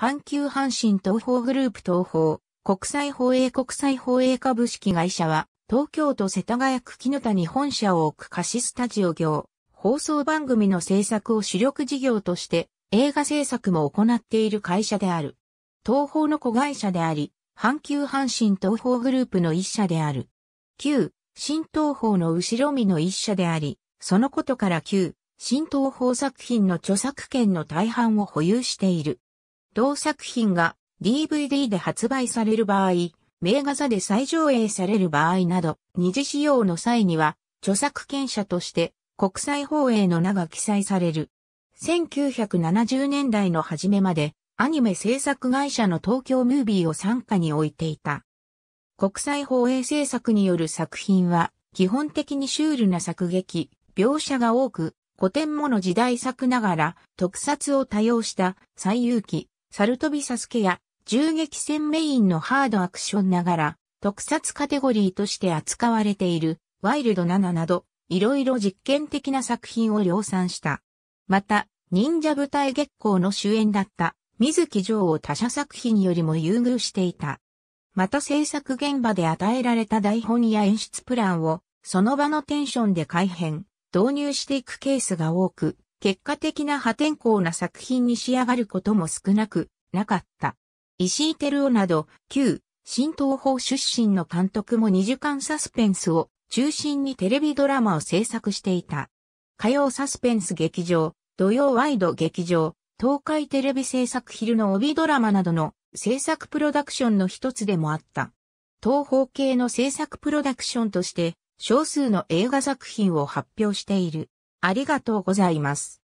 阪急阪神東宝グループ東宝、国際放映国際放映株式会社は、東京都世田谷区木の谷本社を置く貸しスタジオ業、放送番組の制作を主力事業として、映画制作も行っている会社である。東宝の子会社であり、阪急阪神東宝グループの一社である。旧、新東宝の後ろ身の一社であり、そのことから旧、新東宝作品の著作権の大半を保有している。同作品が DVD で発売される場合、名画座で再上映される場合など、二次使用の際には、著作権者として国際放映の名が記載される。1970年代の初めまで、アニメ制作会社の東京ムービーを参加に置いていた。国際放映制作による作品は、基本的にシュールな作劇、描写が多く、古典もの時代作ながら、特撮を多用した、最有機、サルトビサスケや銃撃戦メインのハードアクションながら特撮カテゴリーとして扱われているワイルド7などいろいろ実験的な作品を量産した。また、忍者舞台月光の主演だった水木城を他社作品よりも優遇していた。また制作現場で与えられた台本や演出プランをその場のテンションで改変、導入していくケースが多く、結果的な破天荒な作品に仕上がることも少なくなかった。石井照夫など、旧、新東方出身の監督も二時間サスペンスを中心にテレビドラマを制作していた。火曜サスペンス劇場、土曜ワイド劇場、東海テレビ制作昼の帯ドラマなどの制作プロダクションの一つでもあった。東方系の制作プロダクションとして少数の映画作品を発表している。ありがとうございます。